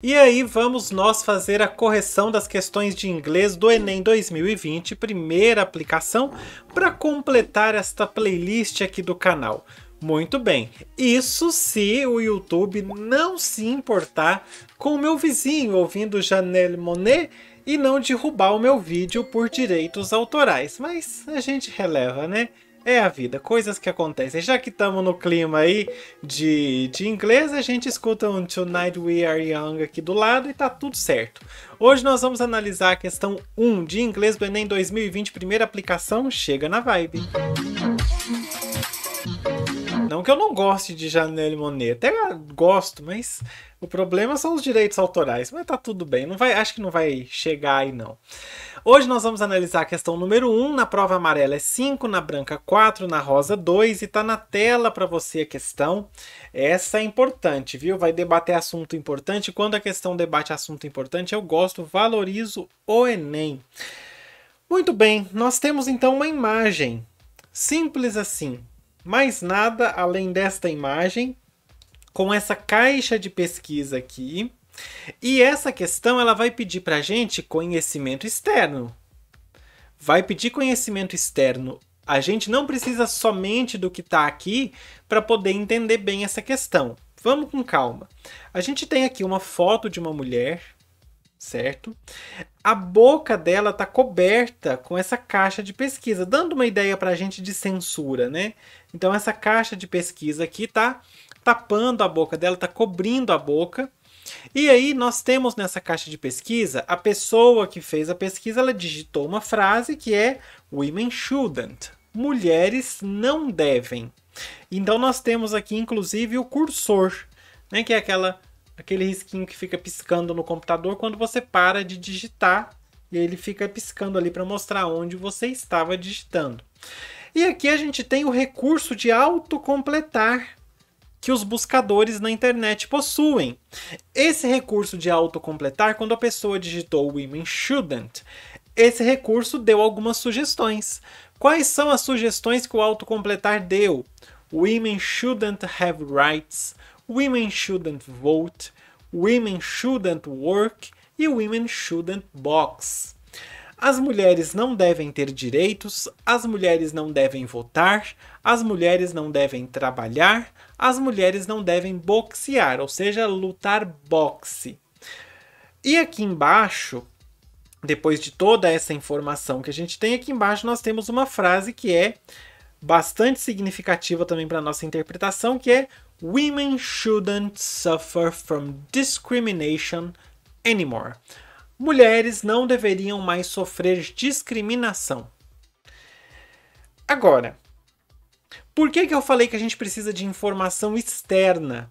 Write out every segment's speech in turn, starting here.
E aí vamos nós fazer a correção das questões de inglês do Enem 2020, primeira aplicação, para completar esta playlist aqui do canal. Muito bem, isso se o YouTube não se importar com o meu vizinho ouvindo Janelle Monet e não derrubar o meu vídeo por direitos autorais, mas a gente releva, né? É a vida, coisas que acontecem. Já que estamos no clima aí de, de inglês, a gente escuta um Tonight We Are Young aqui do lado e tá tudo certo. Hoje nós vamos analisar a questão 1 de inglês do Enem 2020, primeira aplicação, chega na vibe. Música não que eu não goste de Janelle Monet, até gosto, mas o problema são os direitos autorais. Mas tá tudo bem, não vai, acho que não vai chegar aí não. Hoje nós vamos analisar a questão número 1, na prova amarela é 5, na branca 4, na rosa 2 e tá na tela para você a questão. Essa é importante, viu? Vai debater assunto importante. Quando a questão debate assunto importante, eu gosto, valorizo o ENEM. Muito bem, nós temos então uma imagem simples assim mais nada além desta imagem, com essa caixa de pesquisa aqui. E essa questão ela vai pedir para a gente conhecimento externo. Vai pedir conhecimento externo. A gente não precisa somente do que está aqui para poder entender bem essa questão. Vamos com calma. A gente tem aqui uma foto de uma mulher certo? A boca dela está coberta com essa caixa de pesquisa, dando uma ideia para a gente de censura, né? Então essa caixa de pesquisa aqui está tapando a boca dela, está cobrindo a boca. E aí nós temos nessa caixa de pesquisa a pessoa que fez a pesquisa, ela digitou uma frase que é "women shouldn't", mulheres não devem. Então nós temos aqui inclusive o cursor, né? Que é aquela aquele risquinho que fica piscando no computador quando você para de digitar e ele fica piscando ali para mostrar onde você estava digitando. E aqui a gente tem o recurso de autocompletar que os buscadores na internet possuem. Esse recurso de autocompletar, quando a pessoa digitou Women Shouldn't, esse recurso deu algumas sugestões. Quais são as sugestões que o autocompletar deu? Women shouldn't have rights. Women Shouldn't Vote, Women Shouldn't Work e Women Shouldn't Box. As mulheres não devem ter direitos, as mulheres não devem votar, as mulheres não devem trabalhar, as mulheres não devem boxear, ou seja, lutar boxe. E aqui embaixo, depois de toda essa informação que a gente tem, aqui embaixo nós temos uma frase que é bastante significativa também para nossa interpretação, que é Women shouldn't suffer from discrimination anymore. Mulheres não deveriam mais sofrer discriminação. Agora, por que, que eu falei que a gente precisa de informação externa?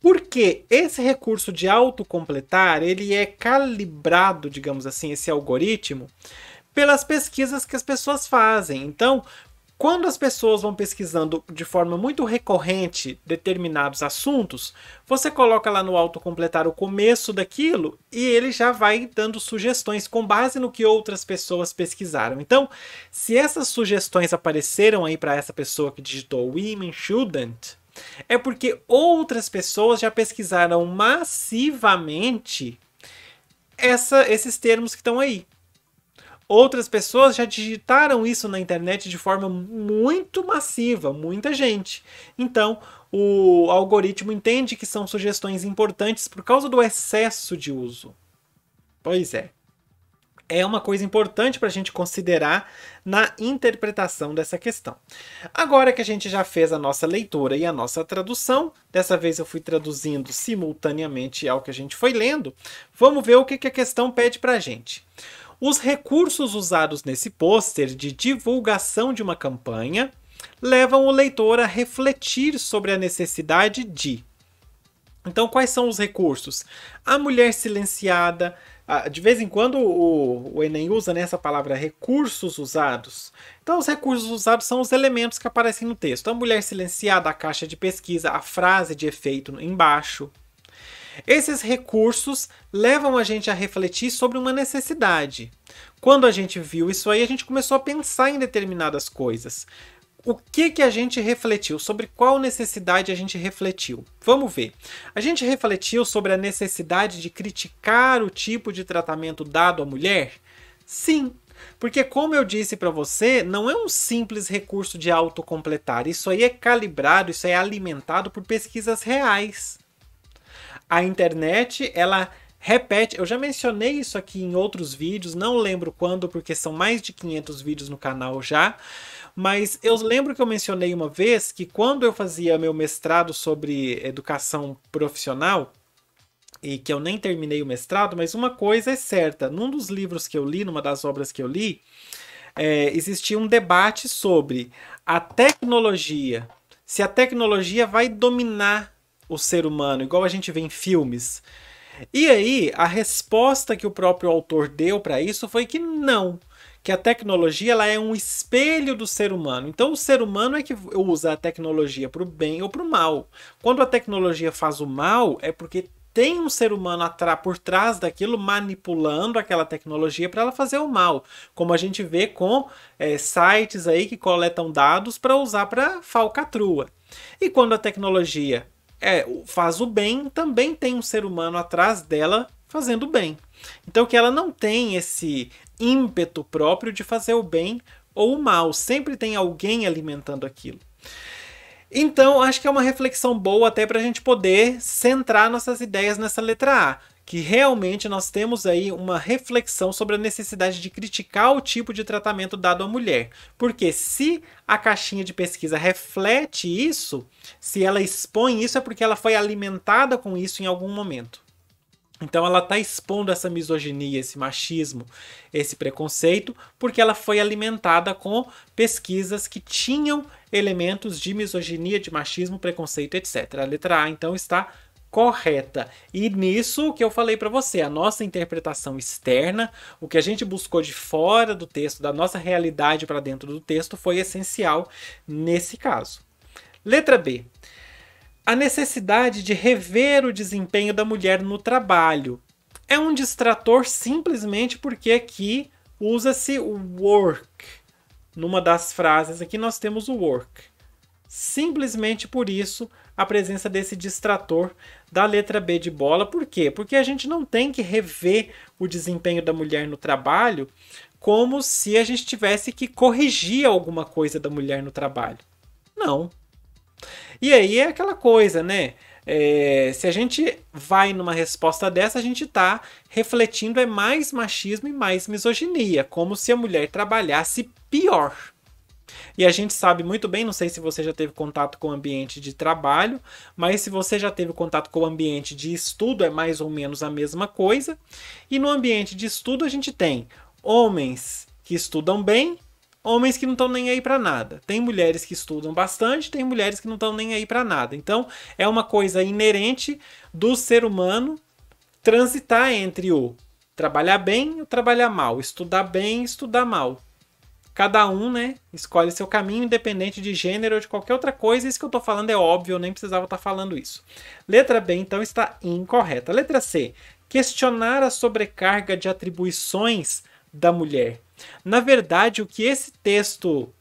Porque esse recurso de autocompletar, ele é calibrado, digamos assim, esse algoritmo, pelas pesquisas que as pessoas fazem. Então, quando as pessoas vão pesquisando de forma muito recorrente determinados assuntos, você coloca lá no autocompletar o começo daquilo e ele já vai dando sugestões com base no que outras pessoas pesquisaram. Então, se essas sugestões apareceram aí para essa pessoa que digitou Women Shouldn't, é porque outras pessoas já pesquisaram massivamente essa, esses termos que estão aí. Outras pessoas já digitaram isso na internet de forma muito massiva, muita gente. Então, o algoritmo entende que são sugestões importantes por causa do excesso de uso. Pois é. É uma coisa importante para a gente considerar na interpretação dessa questão. Agora que a gente já fez a nossa leitura e a nossa tradução, dessa vez eu fui traduzindo simultaneamente ao que a gente foi lendo, vamos ver o que, que a questão pede para a gente. Os recursos usados nesse pôster de divulgação de uma campanha levam o leitor a refletir sobre a necessidade de. Então, quais são os recursos? A mulher silenciada. De vez em quando o, o Enem usa nessa palavra recursos usados. Então, os recursos usados são os elementos que aparecem no texto. A mulher silenciada, a caixa de pesquisa, a frase de efeito embaixo, esses recursos levam a gente a refletir sobre uma necessidade. Quando a gente viu isso aí, a gente começou a pensar em determinadas coisas. O que, que a gente refletiu? Sobre qual necessidade a gente refletiu? Vamos ver. A gente refletiu sobre a necessidade de criticar o tipo de tratamento dado à mulher? Sim, porque, como eu disse para você, não é um simples recurso de autocompletar. Isso aí é calibrado, isso é alimentado por pesquisas reais a internet ela repete. Eu já mencionei isso aqui em outros vídeos, não lembro quando, porque são mais de 500 vídeos no canal já. Mas eu lembro que eu mencionei uma vez que quando eu fazia meu mestrado sobre educação profissional, e que eu nem terminei o mestrado, mas uma coisa é certa: num dos livros que eu li, numa das obras que eu li, é, existia um debate sobre a tecnologia. Se a tecnologia vai dominar o ser humano, igual a gente vê em filmes. E aí, a resposta que o próprio autor deu para isso foi que não, que a tecnologia ela é um espelho do ser humano. Então, o ser humano é que usa a tecnologia para o bem ou para o mal. Quando a tecnologia faz o mal, é porque tem um ser humano por trás daquilo manipulando aquela tecnologia para ela fazer o mal, como a gente vê com é, sites aí que coletam dados para usar para falcatrua. E quando a tecnologia é, faz o bem, também tem um ser humano atrás dela fazendo bem. Então que ela não tem esse ímpeto próprio de fazer o bem ou o mal, sempre tem alguém alimentando aquilo. Então, acho que é uma reflexão boa até para a gente poder centrar nossas ideias nessa letra A, que realmente nós temos aí uma reflexão sobre a necessidade de criticar o tipo de tratamento dado à mulher. Porque se a caixinha de pesquisa reflete isso, se ela expõe isso, é porque ela foi alimentada com isso em algum momento. Então ela está expondo essa misoginia, esse machismo, esse preconceito, porque ela foi alimentada com pesquisas que tinham elementos de misoginia, de machismo, preconceito, etc. A letra A, então, está correta. E nisso que eu falei para você, a nossa interpretação externa, o que a gente buscou de fora do texto, da nossa realidade para dentro do texto, foi essencial nesse caso. Letra B. A necessidade de rever o desempenho da mulher no trabalho. É um distrator simplesmente porque aqui usa-se o work. Numa das frases aqui nós temos o work simplesmente por isso a presença desse distrator da letra B de bola. Por quê? Porque a gente não tem que rever o desempenho da mulher no trabalho como se a gente tivesse que corrigir alguma coisa da mulher no trabalho. Não. E aí é aquela coisa, né? É, se a gente vai numa resposta dessa, a gente está refletindo é mais machismo e mais misoginia, como se a mulher trabalhasse pior. E a gente sabe muito bem, não sei se você já teve contato com o ambiente de trabalho, mas se você já teve contato com o ambiente de estudo, é mais ou menos a mesma coisa. E no ambiente de estudo, a gente tem homens que estudam bem, homens que não estão nem aí para nada. Tem mulheres que estudam bastante, tem mulheres que não estão nem aí para nada. Então, é uma coisa inerente do ser humano transitar entre o trabalhar bem e o trabalhar mal, estudar bem e estudar mal Cada um, né, escolhe seu caminho, independente de gênero ou de qualquer outra coisa. Isso que eu estou falando é óbvio, eu nem precisava estar tá falando isso. Letra B, então, está incorreta. Letra C, questionar a sobrecarga de atribuições da mulher. Na verdade, o que esse texto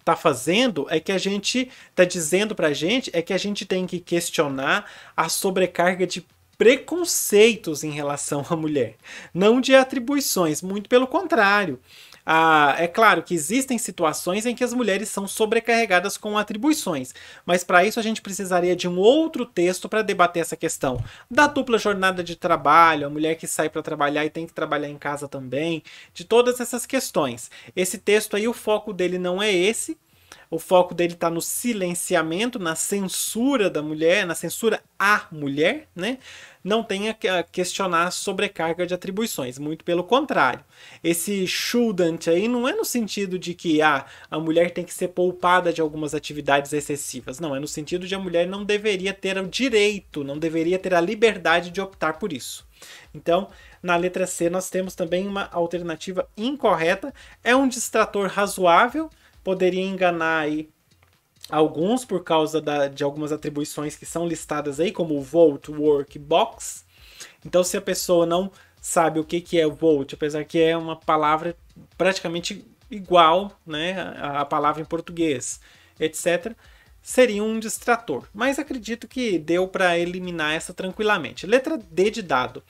está fazendo é que a gente está dizendo para a gente é que a gente tem que questionar a sobrecarga de preconceitos em relação à mulher, não de atribuições, muito pelo contrário. Ah, é claro que existem situações em que as mulheres são sobrecarregadas com atribuições, mas para isso a gente precisaria de um outro texto para debater essa questão da dupla jornada de trabalho, a mulher que sai para trabalhar e tem que trabalhar em casa também, de todas essas questões. Esse texto aí, o foco dele não é esse, o foco dele está no silenciamento, na censura da mulher, na censura à mulher, né? Não tenha que questionar sobrecarga de atribuições, muito pelo contrário. Esse shouldn't aí não é no sentido de que ah, a mulher tem que ser poupada de algumas atividades excessivas, não, é no sentido de a mulher não deveria ter o direito, não deveria ter a liberdade de optar por isso. Então, na letra C, nós temos também uma alternativa incorreta. É um distrator razoável, poderia enganar aí alguns por causa da, de algumas atribuições que são listadas aí, como o Volt, Work, Box. Então, se a pessoa não sabe o que, que é Volt, apesar que é uma palavra praticamente igual né, à palavra em português, etc., seria um distrator. Mas acredito que deu para eliminar essa tranquilamente. Letra D de dado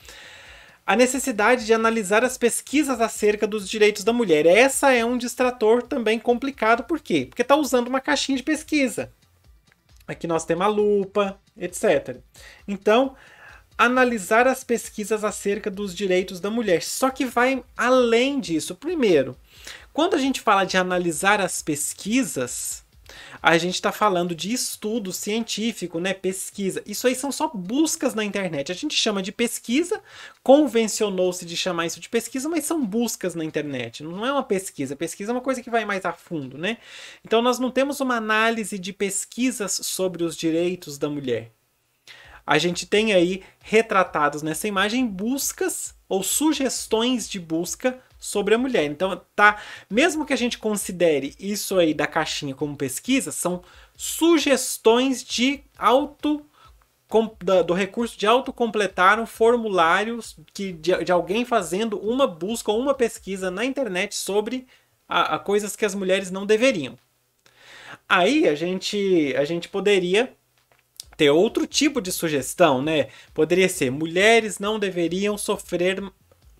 a necessidade de analisar as pesquisas acerca dos direitos da mulher. Essa é um distrator também complicado, por quê? Porque está usando uma caixinha de pesquisa. Aqui nós temos a lupa, etc. Então, analisar as pesquisas acerca dos direitos da mulher. Só que vai além disso. Primeiro, quando a gente fala de analisar as pesquisas, a gente está falando de estudo científico, né? Pesquisa. Isso aí são só buscas na internet. A gente chama de pesquisa, convencionou-se de chamar isso de pesquisa, mas são buscas na internet. Não é uma pesquisa. Pesquisa é uma coisa que vai mais a fundo, né? Então nós não temos uma análise de pesquisas sobre os direitos da mulher. A gente tem aí retratados nessa imagem buscas ou sugestões de busca sobre a mulher. Então, tá, mesmo que a gente considere isso aí da caixinha como pesquisa, são sugestões de auto com, da, do recurso de autocompletar um formulário que, de, de, alguém fazendo uma busca ou uma pesquisa na internet sobre a, a coisas que as mulheres não deveriam. Aí a gente, a gente poderia ter outro tipo de sugestão, né? Poderia ser mulheres não deveriam sofrer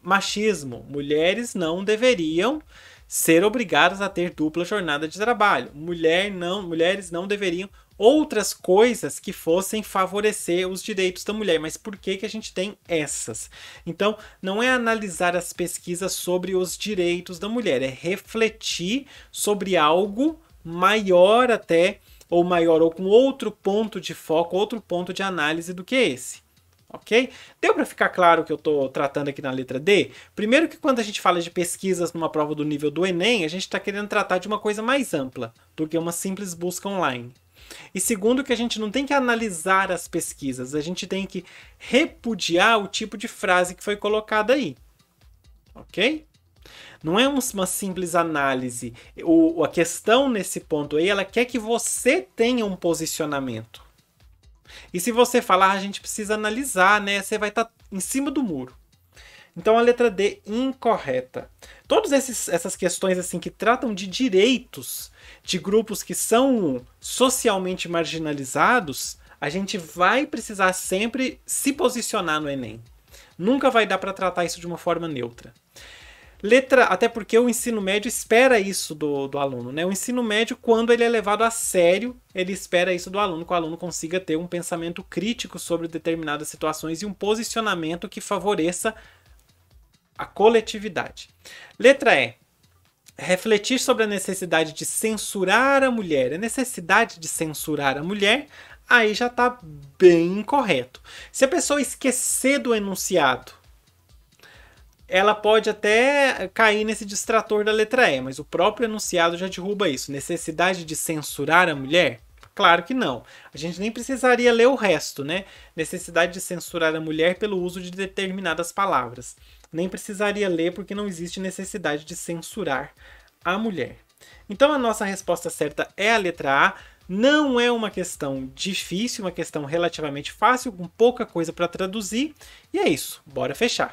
machismo. Mulheres não deveriam ser obrigadas a ter dupla jornada de trabalho. Mulher não, mulheres não deveriam outras coisas que fossem favorecer os direitos da mulher, mas por que que a gente tem essas? Então, não é analisar as pesquisas sobre os direitos da mulher, é refletir sobre algo maior até ou maior ou com outro ponto de foco, outro ponto de análise do que esse ok? Deu para ficar claro que eu estou tratando aqui na letra D? Primeiro que quando a gente fala de pesquisas numa prova do nível do Enem, a gente está querendo tratar de uma coisa mais ampla do que uma simples busca online. E segundo que a gente não tem que analisar as pesquisas, a gente tem que repudiar o tipo de frase que foi colocada aí, ok? Não é uma simples análise. O, a questão nesse ponto aí, ela quer que você tenha um posicionamento. E se você falar, a gente precisa analisar, né? Você vai estar tá em cima do muro. Então a letra D incorreta. Todas essas questões assim que tratam de direitos de grupos que são socialmente marginalizados, a gente vai precisar sempre se posicionar no Enem. Nunca vai dar para tratar isso de uma forma neutra. Letra, até porque o ensino médio espera isso do, do aluno, né? O ensino médio, quando ele é levado a sério, ele espera isso do aluno, que o aluno consiga ter um pensamento crítico sobre determinadas situações e um posicionamento que favoreça a coletividade. Letra E. Refletir sobre a necessidade de censurar a mulher. A necessidade de censurar a mulher, aí já está bem incorreto. Se a pessoa esquecer do enunciado ela pode até cair nesse distrator da letra E, mas o próprio enunciado já derruba isso. Necessidade de censurar a mulher? Claro que não. A gente nem precisaria ler o resto, né? Necessidade de censurar a mulher pelo uso de determinadas palavras. Nem precisaria ler porque não existe necessidade de censurar a mulher. Então a nossa resposta certa é a letra A. Não é uma questão difícil, uma questão relativamente fácil, com pouca coisa para traduzir. E é isso, bora fechar.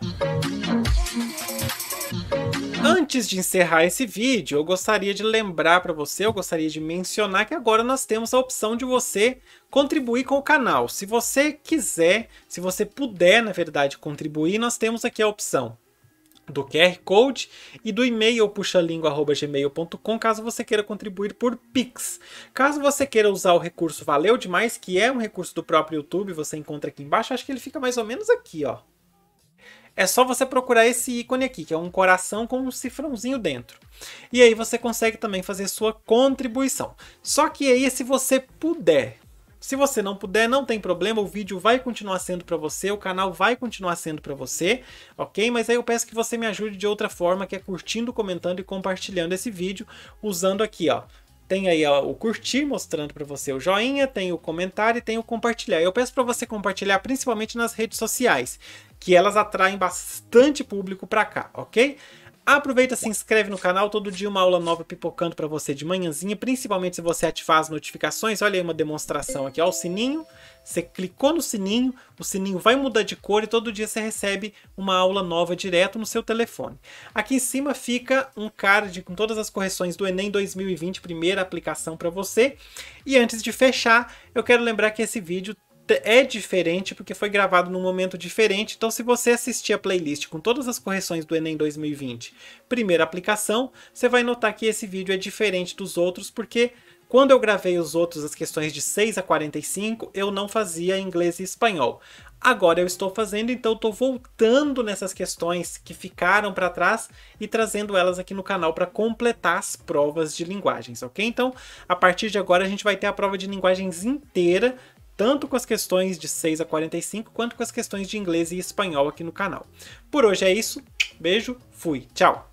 Antes de encerrar esse vídeo, eu gostaria de lembrar para você, eu gostaria de mencionar que agora nós temos a opção de você contribuir com o canal. Se você quiser, se você puder, na verdade, contribuir, nós temos aqui a opção do QR Code e do e-mail puxalingua.gmail.com caso você queira contribuir por Pix. Caso você queira usar o recurso Valeu Demais, que é um recurso do próprio YouTube, você encontra aqui embaixo, acho que ele fica mais ou menos aqui, ó. É só você procurar esse ícone aqui, que é um coração com um cifrãozinho dentro. E aí você consegue também fazer sua contribuição. Só que aí, se você puder se você não puder, não tem problema, o vídeo vai continuar sendo para você, o canal vai continuar sendo para você, ok? Mas aí eu peço que você me ajude de outra forma, que é curtindo, comentando e compartilhando esse vídeo, usando aqui, ó, tem aí ó, o curtir mostrando para você o joinha, tem o comentário e tem o compartilhar. Eu peço para você compartilhar principalmente nas redes sociais, que elas atraem bastante público para cá, ok? Aproveita, se inscreve no canal, todo dia uma aula nova pipocando para você de manhãzinha, principalmente se você ativar as notificações. Olha aí uma demonstração aqui, ó, o sininho. Você clicou no sininho, o sininho vai mudar de cor e todo dia você recebe uma aula nova direto no seu telefone. Aqui em cima fica um card com todas as correções do Enem 2020, primeira aplicação para você. E antes de fechar, eu quero lembrar que esse vídeo é diferente porque foi gravado num momento diferente. Então, se você assistir a playlist com todas as correções do Enem 2020, primeira aplicação, você vai notar que esse vídeo é diferente dos outros porque quando eu gravei os outros, as questões de 6 a 45, eu não fazia inglês e espanhol. Agora eu estou fazendo, então estou voltando nessas questões que ficaram para trás e trazendo elas aqui no canal para completar as provas de linguagens, ok? Então, a partir de agora, a gente vai ter a prova de linguagens inteira tanto com as questões de 6 a 45 quanto com as questões de inglês e espanhol aqui no canal. Por hoje é isso, beijo, fui, tchau!